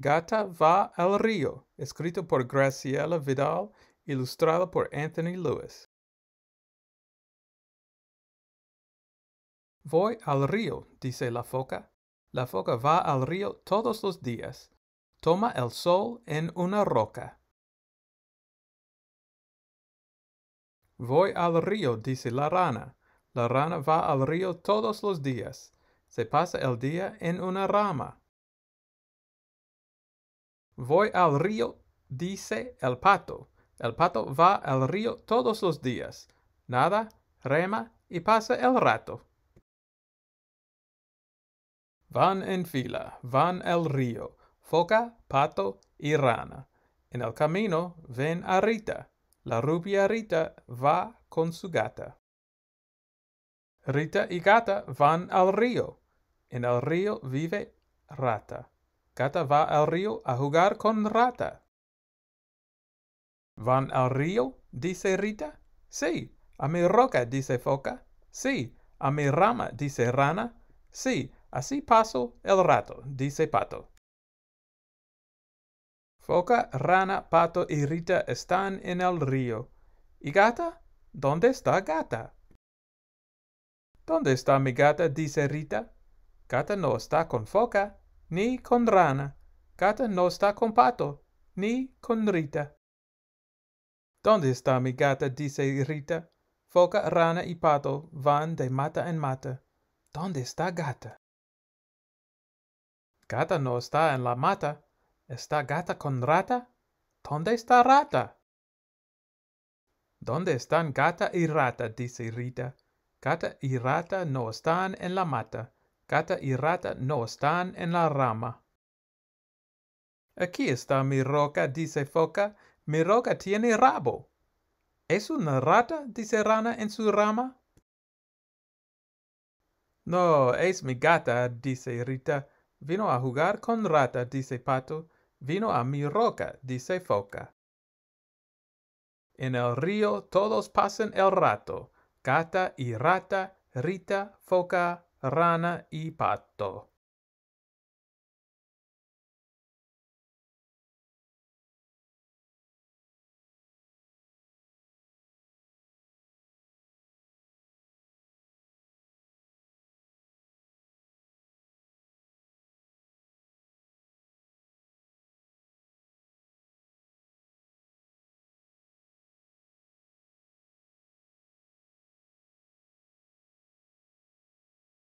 Gata va al río, escrito por Graciela Vidal, ilustrado por Anthony Lewis. Voy al río, dice la foca. La foca va al río todos los días. Toma el sol en una roca. Voy al río, dice la rana. La rana va al río todos los días. Se pasa el día en una rama. Voy al río, dice el pato. El pato va al río todos los días. Nada, rema y pasa el rato. Van en fila, van al río, foca, pato y rana. En el camino ven a Rita. La rubia Rita va con su gata. Rita y gata van al río. En el río vive rata. Gata va al río a jugar con Rata. ¿Van al río? dice Rita. Sí. A mi roca, dice Foca. Sí. A mi rama, dice Rana. Sí. Así paso el rato, dice Pato. Foca, Rana, Pato y Rita están en el río. ¿Y Gata? ¿Dónde está Gata? ¿Dónde está mi gata? dice Rita. Gata no está con Foca ni con rana. Gata no está con pato, ni con Rita. ¿Dónde está mi gata? dice Rita. Foca, rana y pato van de mata en mata. ¿Dónde está gata? Gata no está en la mata. ¿Está gata con rata? ¿Dónde está rata? ¿Dónde están gata y rata? dice Rita. Gata y rata no están en la mata. Gata y rata no están en la rama. Aquí está mi roca, dice foca. Mi roca tiene rabo. ¿Es una rata? dice rana en su rama. No, es mi gata, dice Rita. Vino a jugar con rata, dice Pato. Vino a mi roca, dice Foca. En el río todos pasan el rato. Gata y rata, Rita, Foca, Rana i Patto.